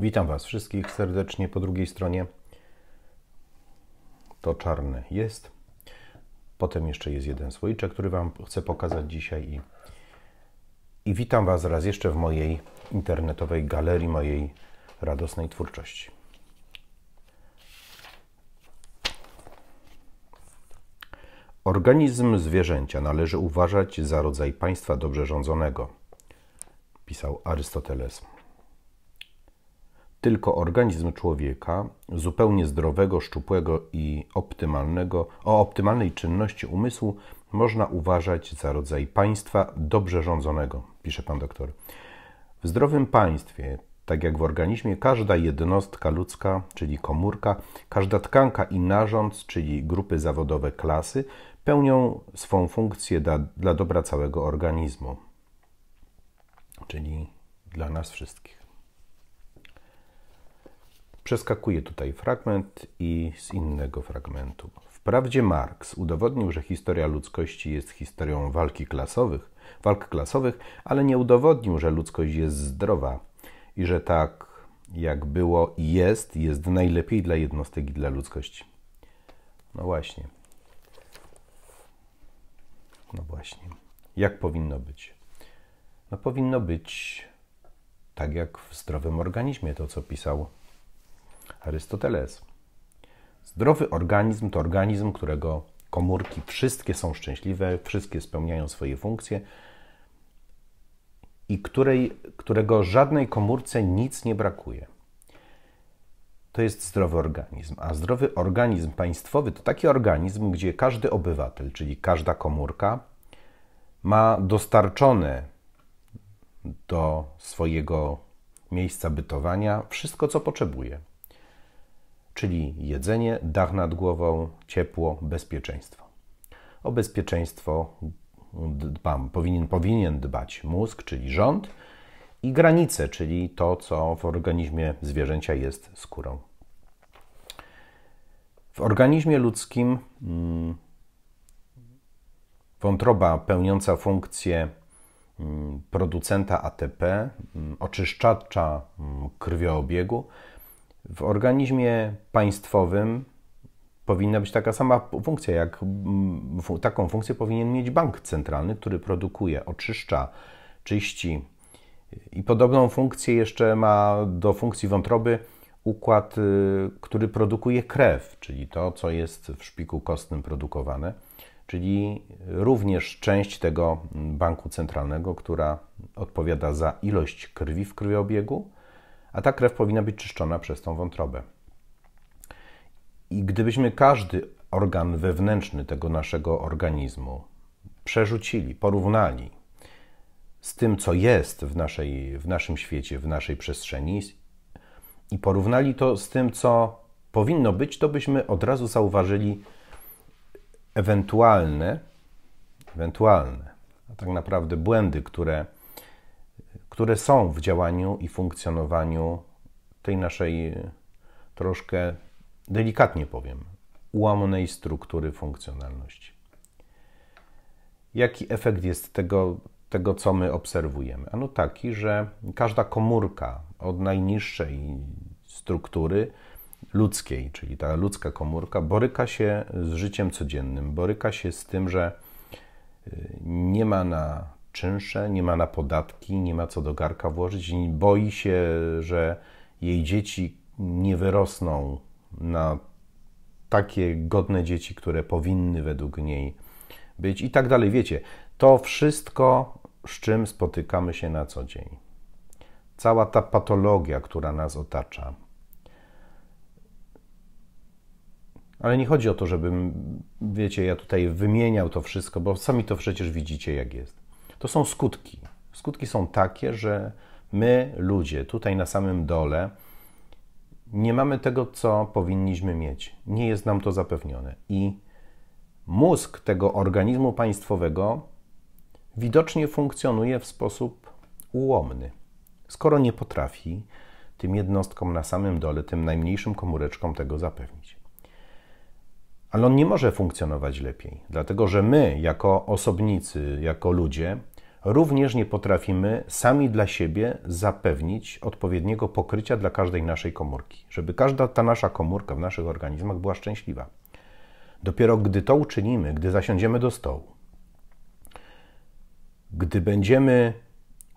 Witam Was wszystkich serdecznie po drugiej stronie. To czarne jest. Potem jeszcze jest jeden słoiczek, który Wam chcę pokazać dzisiaj. I, I witam Was raz jeszcze w mojej internetowej galerii, mojej radosnej twórczości. Organizm zwierzęcia należy uważać za rodzaj państwa dobrze rządzonego, pisał Arystoteles. Tylko organizm człowieka, zupełnie zdrowego, szczupłego i optymalnego, o optymalnej czynności umysłu można uważać za rodzaj państwa dobrze rządzonego, pisze pan doktor. W zdrowym państwie, tak jak w organizmie, każda jednostka ludzka, czyli komórka, każda tkanka i narząd, czyli grupy zawodowe klasy, pełnią swą funkcję dla, dla dobra całego organizmu, czyli dla nas wszystkich. Przeskakuje tutaj fragment i z innego fragmentu. Wprawdzie Marx udowodnił, że historia ludzkości jest historią walki klasowych, walk klasowych, ale nie udowodnił, że ludzkość jest zdrowa i że tak jak było i jest, jest najlepiej dla jednostek i dla ludzkości. No właśnie. No właśnie. Jak powinno być? No powinno być tak jak w zdrowym organizmie, to co pisał Arystoteles. Zdrowy organizm to organizm, którego komórki wszystkie są szczęśliwe, wszystkie spełniają swoje funkcje i której, którego żadnej komórce nic nie brakuje. To jest zdrowy organizm, a zdrowy organizm państwowy to taki organizm, gdzie każdy obywatel, czyli każda komórka, ma dostarczone do swojego miejsca bytowania wszystko, co potrzebuje czyli jedzenie, dach nad głową, ciepło, bezpieczeństwo. O bezpieczeństwo dbam, powinien, powinien dbać mózg, czyli rząd, i granice, czyli to, co w organizmie zwierzęcia jest skórą. W organizmie ludzkim mm, wątroba pełniąca funkcję mm, producenta ATP, mm, oczyszczacza krwioobiegu, w organizmie państwowym powinna być taka sama funkcja, jak taką funkcję powinien mieć bank centralny, który produkuje, oczyszcza, czyści. I podobną funkcję jeszcze ma do funkcji wątroby układ, y, który produkuje krew, czyli to, co jest w szpiku kostnym produkowane, czyli również część tego banku centralnego, która odpowiada za ilość krwi w krwiobiegu a ta krew powinna być czyszczona przez tą wątrobę. I gdybyśmy każdy organ wewnętrzny tego naszego organizmu przerzucili, porównali z tym, co jest w, naszej, w naszym świecie, w naszej przestrzeni i porównali to z tym, co powinno być, to byśmy od razu zauważyli ewentualne, ewentualne, a tak naprawdę błędy, które które są w działaniu i funkcjonowaniu tej naszej y, troszkę delikatnie powiem ułamonej struktury funkcjonalności. Jaki efekt jest tego, tego co my obserwujemy? Ano taki, że każda komórka od najniższej struktury ludzkiej, czyli ta ludzka komórka, boryka się z życiem codziennym, boryka się z tym, że y, nie ma na czynsze, nie ma na podatki, nie ma co do garka włożyć, boi się, że jej dzieci nie wyrosną na takie godne dzieci, które powinny według niej być i tak dalej. Wiecie, to wszystko, z czym spotykamy się na co dzień. Cała ta patologia, która nas otacza. Ale nie chodzi o to, żebym, wiecie, ja tutaj wymieniał to wszystko, bo sami to przecież widzicie, jak jest to są skutki. Skutki są takie, że my, ludzie, tutaj na samym dole, nie mamy tego, co powinniśmy mieć. Nie jest nam to zapewnione. I mózg tego organizmu państwowego widocznie funkcjonuje w sposób ułomny. Skoro nie potrafi tym jednostkom na samym dole, tym najmniejszym komóreczkom tego zapewnić. Ale on nie może funkcjonować lepiej, dlatego że my, jako osobnicy, jako ludzie, również nie potrafimy sami dla siebie zapewnić odpowiedniego pokrycia dla każdej naszej komórki, żeby każda ta nasza komórka w naszych organizmach była szczęśliwa. Dopiero gdy to uczynimy, gdy zasiądziemy do stołu, gdy będziemy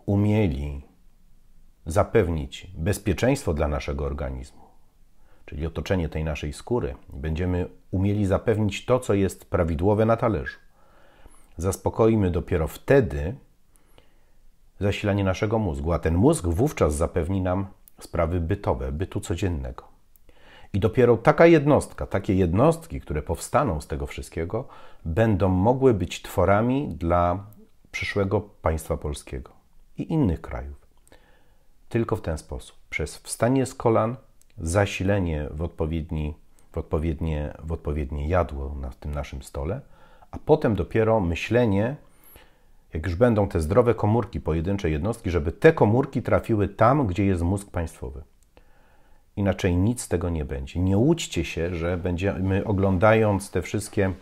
umieli zapewnić bezpieczeństwo dla naszego organizmu, czyli otoczenie tej naszej skóry, będziemy umieli zapewnić to, co jest prawidłowe na talerzu. Zaspokoimy dopiero wtedy zasilanie naszego mózgu, a ten mózg wówczas zapewni nam sprawy bytowe, bytu codziennego. I dopiero taka jednostka, takie jednostki, które powstaną z tego wszystkiego, będą mogły być tworami dla przyszłego państwa polskiego i innych krajów. Tylko w ten sposób, przez wstanie z kolan, zasilenie w, odpowiedni, w, odpowiednie, w odpowiednie jadło na tym naszym stole, a potem dopiero myślenie, jak już będą te zdrowe komórki pojedyncze jednostki, żeby te komórki trafiły tam, gdzie jest mózg państwowy. Inaczej nic z tego nie będzie. Nie łudźcie się, że będziemy oglądając te wszystkie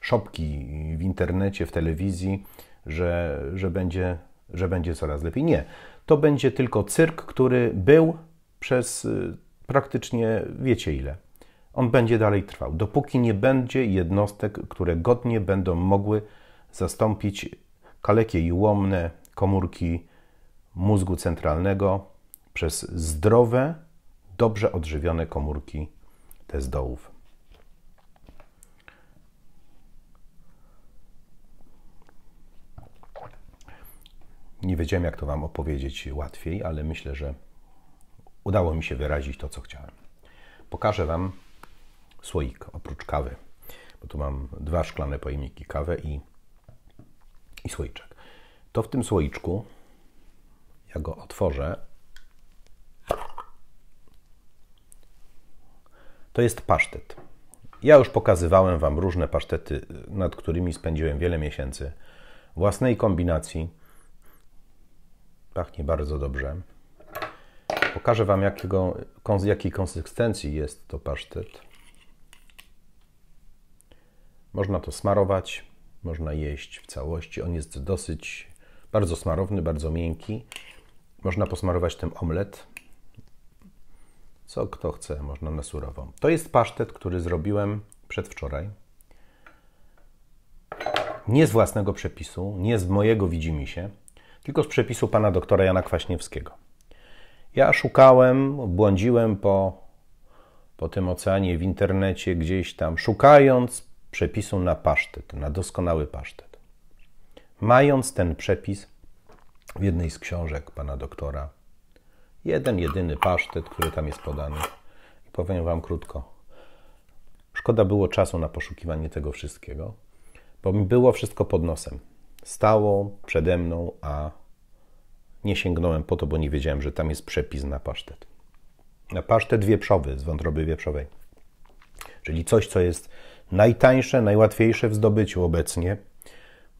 szopki w internecie, w telewizji, że, że, będzie, że będzie coraz lepiej. Nie. To będzie tylko cyrk, który był przez y, praktycznie wiecie ile. On będzie dalej trwał, dopóki nie będzie jednostek, które godnie będą mogły zastąpić kalekie i łomne komórki mózgu centralnego przez zdrowe, dobrze odżywione komórki te z dołów. Nie wiedziałem, jak to Wam opowiedzieć łatwiej, ale myślę, że udało mi się wyrazić to, co chciałem. Pokażę Wam słoik oprócz kawy, bo tu mam dwa szklane pojemniki kawy i i słoiczek. To w tym słoiczku, ja go otworzę, to jest pasztet. Ja już pokazywałem Wam różne pasztety, nad którymi spędziłem wiele miesięcy. Własnej kombinacji. Pachnie bardzo dobrze. Pokażę Wam, jakiego, jakiej konsystencji jest to pasztet. Można to smarować, można jeść w całości. On jest dosyć bardzo smarowny, bardzo miękki. Można posmarować tym omlet, co kto chce, można na surową. To jest pasztet, który zrobiłem przedwczoraj. Nie z własnego przepisu, nie z mojego widzimisię, tylko z przepisu pana doktora Jana Kwaśniewskiego. Ja szukałem, błądziłem po, po tym oceanie w internecie gdzieś tam, szukając przepisu na pasztet, na doskonały pasztet. Mając ten przepis w jednej z książek pana doktora, jeden jedyny pasztet, który tam jest podany, powiem wam krótko, szkoda było czasu na poszukiwanie tego wszystkiego, bo mi było wszystko pod nosem. Stało przede mną, a nie sięgnąłem po to, bo nie wiedziałem, że tam jest przepis na pasztet. Na pasztet wieprzowy z wątroby wieprzowej. Czyli coś, co jest najtańsze, najłatwiejsze w zdobyciu obecnie.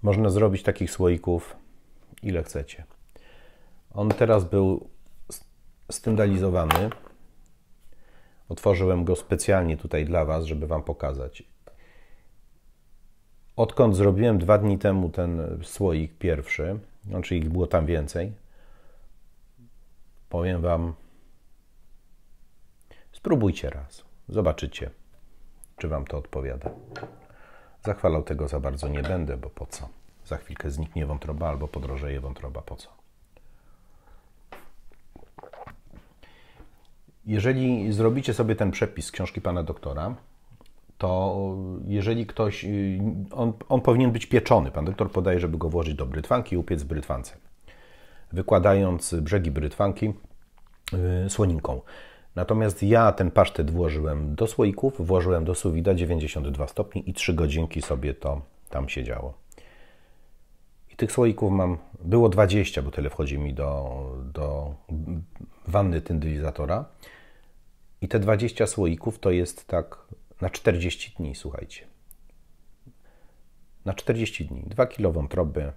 Można zrobić takich słoików ile chcecie. On teraz był styndalizowany. Otworzyłem go specjalnie tutaj dla Was, żeby Wam pokazać. Odkąd zrobiłem dwa dni temu ten słoik pierwszy, znaczy ich było tam więcej, powiem Wam, spróbujcie raz, zobaczycie. Czy Wam to odpowiada? Zachwalał tego za bardzo nie będę, bo po co? Za chwilkę zniknie wątroba albo podrożeje wątroba, po co? Jeżeli zrobicie sobie ten przepis z książki pana doktora, to jeżeli ktoś, on, on, powinien być pieczony. Pan doktor podaje, żeby go włożyć do brytwanki i upiec brytwance, wykładając brzegi brytwanki yy, słoninką. Natomiast ja ten pasztet włożyłem do słoików, włożyłem do suwida 92 stopni i 3 godzinki sobie to tam siedziało. I tych słoików mam, było 20, bo tyle wchodzi mi do, do wanny tyndylizatora. I te 20 słoików to jest tak na 40 dni, słuchajcie. Na 40 dni. 2 kilo wątroby,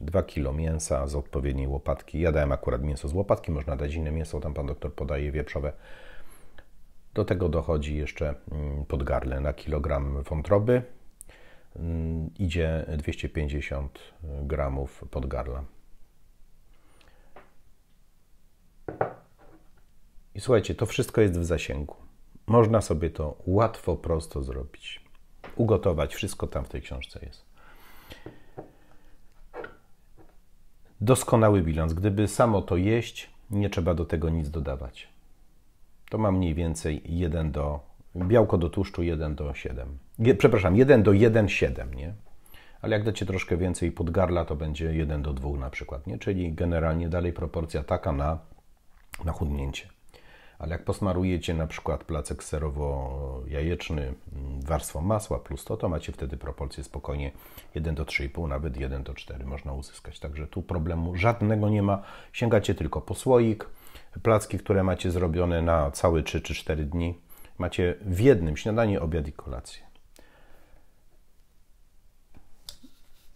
2 kilo mięsa z odpowiedniej łopatki. Ja dałem akurat mięso z łopatki, można dać inne mięso, tam pan doktor podaje wieprzowe. Do tego dochodzi jeszcze mm, podgarle na kilogram wątroby. Mm, idzie 250 gramów podgarla. I słuchajcie, to wszystko jest w zasięgu. Można sobie to łatwo, prosto zrobić. Ugotować, wszystko tam w tej książce jest doskonały bilans. Gdyby samo to jeść, nie trzeba do tego nic dodawać. To ma mniej więcej 1 do białko do tłuszczu 1 do 7. Je, przepraszam, 1 do 1,7, nie? Ale jak dacie troszkę więcej pod garla, to będzie 1 do 2 na przykład, nie? Czyli generalnie dalej proporcja taka na, na chudnięcie. Ale jak posmarujecie na przykład placek serowo-jajeczny mm, warstwą masła plus to, to macie wtedy proporcje spokojnie 1 do 3,5, nawet 1 do 4 można uzyskać. Także tu problemu żadnego nie ma. Sięgacie tylko po słoik. Placki, które macie zrobione na całe 3 czy 4 dni, macie w jednym śniadanie, obiad i kolację.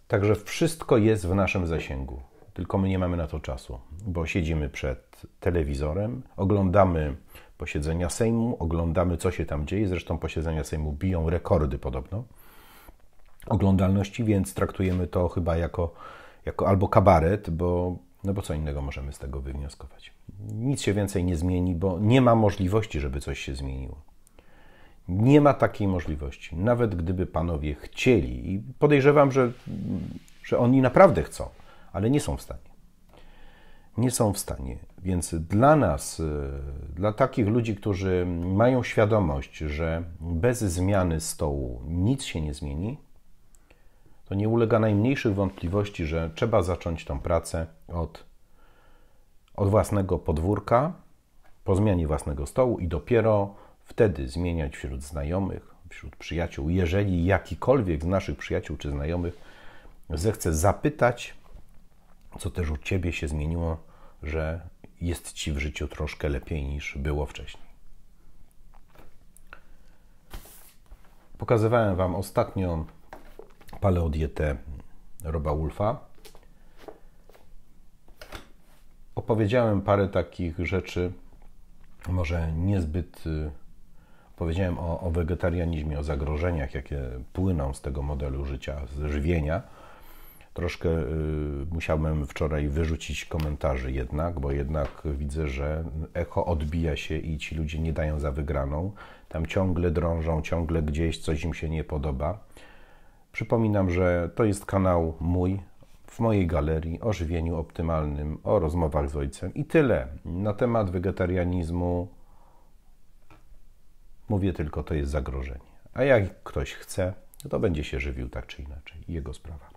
Także wszystko jest w naszym zasięgu, tylko my nie mamy na to czasu, bo siedzimy przed telewizorem, oglądamy posiedzenia Sejmu, oglądamy, co się tam dzieje. Zresztą posiedzenia Sejmu biją rekordy podobno oglądalności, więc traktujemy to chyba jako, jako albo kabaret, bo, no bo co innego możemy z tego wywnioskować. Nic się więcej nie zmieni, bo nie ma możliwości, żeby coś się zmieniło. Nie ma takiej możliwości. Nawet gdyby panowie chcieli, i podejrzewam, że, że oni naprawdę chcą, ale nie są w stanie. Nie są w stanie. Więc dla nas, y, dla takich ludzi, którzy mają świadomość, że bez zmiany stołu nic się nie zmieni, to nie ulega najmniejszych wątpliwości, że trzeba zacząć tą pracę od, od własnego podwórka, po zmianie własnego stołu i dopiero wtedy zmieniać wśród znajomych, wśród przyjaciół. Jeżeli jakikolwiek z naszych przyjaciół czy znajomych zechce zapytać, co też u ciebie się zmieniło, że jest ci w życiu troszkę lepiej niż było wcześniej. Pokazywałem Wam ostatnio paleodietę Roba Wolfa. Opowiedziałem parę takich rzeczy, może niezbyt y, powiedziałem o, o wegetarianizmie, o zagrożeniach, jakie płyną z tego modelu życia, z żywienia Troszkę y, musiałem wczoraj wyrzucić komentarzy jednak, bo jednak widzę, że echo odbija się i ci ludzie nie dają za wygraną. Tam ciągle drążą, ciągle gdzieś coś im się nie podoba. Przypominam, że to jest kanał mój, w mojej galerii o żywieniu optymalnym, o rozmowach z ojcem i tyle. Na temat wegetarianizmu mówię tylko, to jest zagrożenie. A jak ktoś chce, to będzie się żywił tak czy inaczej. Jego sprawa.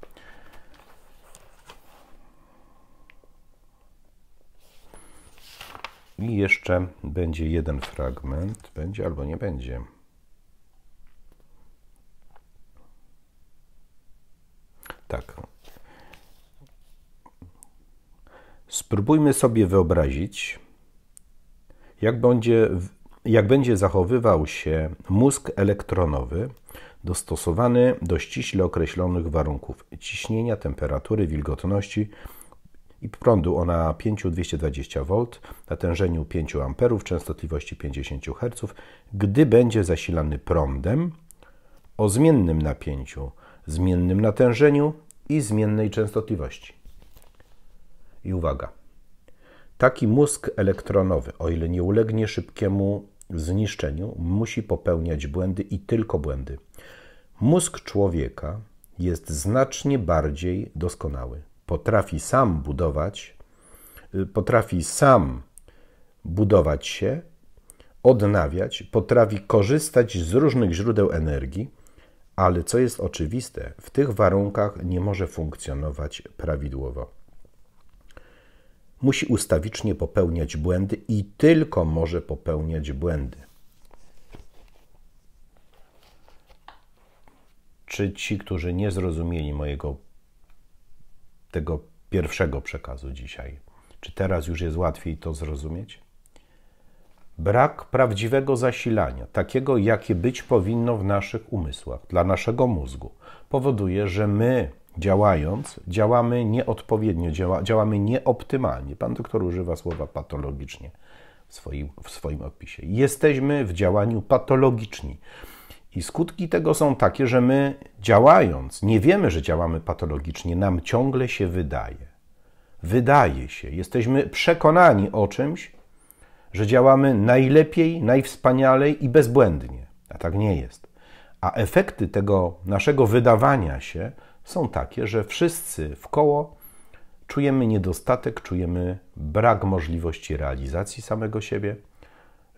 I jeszcze będzie jeden fragment. Będzie albo nie będzie. Tak. Spróbujmy sobie wyobrazić, jak będzie, jak będzie zachowywał się mózg elektronowy dostosowany do ściśle określonych warunków ciśnienia, temperatury, wilgotności, i prądu o napięciu 220 V, natężeniu 5 A, częstotliwości 50 Hz, gdy będzie zasilany prądem o zmiennym napięciu, zmiennym natężeniu i zmiennej częstotliwości. I uwaga, taki mózg elektronowy, o ile nie ulegnie szybkiemu zniszczeniu, musi popełniać błędy i tylko błędy. Mózg człowieka jest znacznie bardziej doskonały potrafi sam budować, y, potrafi sam budować się, odnawiać, potrafi korzystać z różnych źródeł energii, ale co jest oczywiste, w tych warunkach nie może funkcjonować prawidłowo. Musi ustawicznie popełniać błędy i tylko może popełniać błędy. Czy ci, którzy nie zrozumieli mojego tego pierwszego przekazu dzisiaj. Czy teraz już jest łatwiej to zrozumieć? Brak prawdziwego zasilania, takiego jakie być powinno w naszych umysłach, dla naszego mózgu, powoduje, że my działając, działamy nieodpowiednio, działa, działamy nieoptymalnie. Pan doktor używa słowa patologicznie w swoim, w swoim opisie. Jesteśmy w działaniu patologiczni. I skutki tego są takie, że my działając, nie wiemy, że działamy patologicznie, nam ciągle się wydaje. Wydaje się, jesteśmy przekonani o czymś, że działamy najlepiej, najwspanialej i bezbłędnie, a tak nie jest. A efekty tego naszego wydawania się są takie, że wszyscy w koło czujemy niedostatek, czujemy brak możliwości realizacji samego siebie.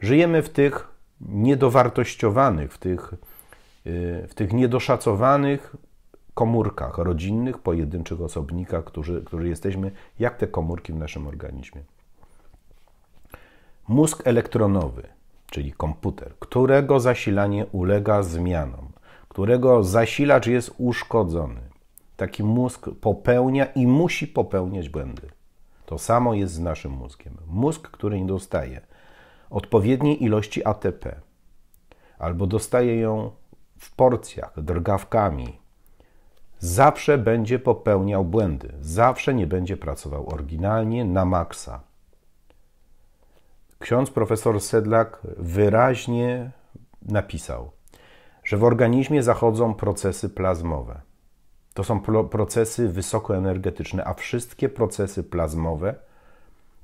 Żyjemy w tych niedowartościowanych, w tych, y, w tych niedoszacowanych komórkach rodzinnych, pojedynczych osobnika, którzy, którzy jesteśmy, jak te komórki w naszym organizmie. Mózg elektronowy, czyli komputer, którego zasilanie ulega zmianom, którego zasilacz jest uszkodzony. Taki mózg popełnia i musi popełniać błędy. To samo jest z naszym mózgiem. Mózg, który nie dostaje odpowiedniej ilości ATP, albo dostaje ją w porcjach, drgawkami, zawsze będzie popełniał błędy, zawsze nie będzie pracował oryginalnie na maksa. Ksiądz profesor Sedlak wyraźnie napisał, że w organizmie zachodzą procesy plazmowe. To są procesy wysokoenergetyczne, a wszystkie procesy plazmowe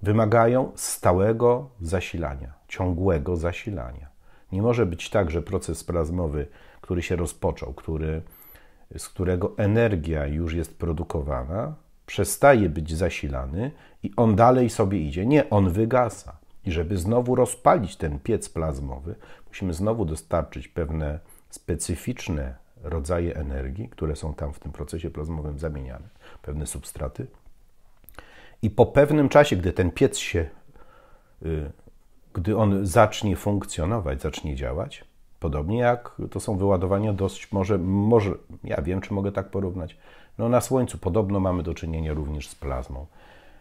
wymagają stałego zasilania, ciągłego zasilania. Nie może być tak, że proces plazmowy, który się rozpoczął, który, z którego energia już jest produkowana, przestaje być zasilany i on dalej sobie idzie. Nie, on wygasa. I żeby znowu rozpalić ten piec plazmowy, musimy znowu dostarczyć pewne specyficzne rodzaje energii, które są tam w tym procesie plazmowym zamieniane, pewne substraty, i po pewnym czasie, gdy ten piec się, y, gdy on zacznie funkcjonować, zacznie działać, podobnie jak to są wyładowania dość może, może ja wiem, czy mogę tak porównać, no na Słońcu podobno mamy do czynienia również z plazmą.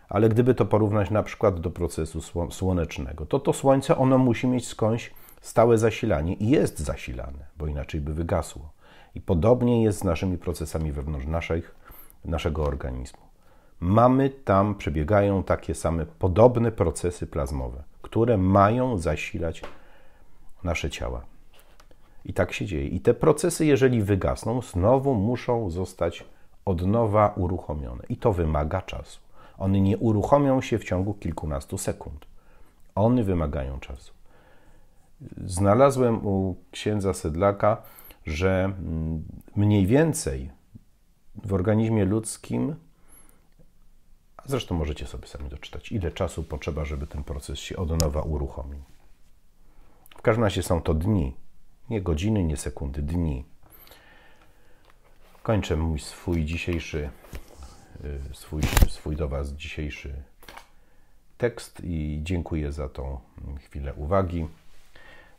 Ale gdyby to porównać na przykład do procesu słonecznego, to to Słońce ono musi mieć skądś stałe zasilanie i jest zasilane, bo inaczej by wygasło. I podobnie jest z naszymi procesami wewnątrz naszych, naszego organizmu mamy tam, przebiegają takie same podobne procesy plazmowe, które mają zasilać nasze ciała. I tak się dzieje. I te procesy, jeżeli wygasną, znowu muszą zostać od nowa uruchomione. I to wymaga czasu. One nie uruchomią się w ciągu kilkunastu sekund. One wymagają czasu. Znalazłem u księdza Sedlaka, że mm, mniej więcej w organizmie ludzkim Zresztą możecie sobie sami doczytać, ile czasu potrzeba, żeby ten proces się od nowa uruchomił. W każdym razie są to dni, nie godziny, nie sekundy, dni. Kończę mój swój dzisiejszy, y, swój, swój do Was dzisiejszy tekst i dziękuję za tą chwilę uwagi.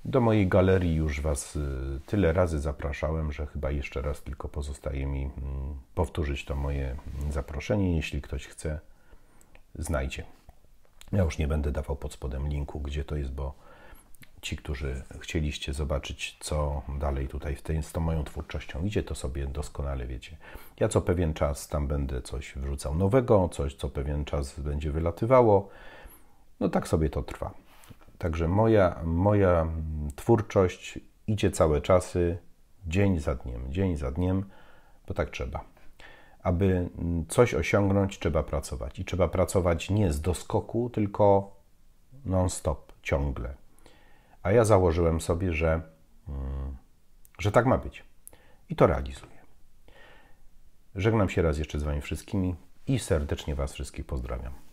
Do mojej galerii już Was y, tyle razy zapraszałem, że chyba jeszcze raz tylko pozostaje mi mm, powtórzyć to moje mm, zaproszenie. Jeśli ktoś chce, znajdzie. Ja już nie będę dawał pod spodem linku, gdzie to jest, bo ci, którzy chcieliście zobaczyć, co dalej tutaj w tej, z tą moją twórczością idzie, to sobie doskonale wiecie. Ja co pewien czas tam będę coś wrzucał nowego, coś co pewien czas będzie wylatywało. No tak sobie to trwa. Także moja, moja twórczość idzie całe czasy, dzień za dniem, dzień za dniem, bo tak trzeba aby mm, coś osiągnąć, trzeba pracować. I trzeba pracować nie z doskoku, tylko non-stop, ciągle. A ja założyłem sobie, że, mm, że tak ma być. I to realizuję. Żegnam się raz jeszcze z Wami wszystkimi i serdecznie Was wszystkich pozdrawiam.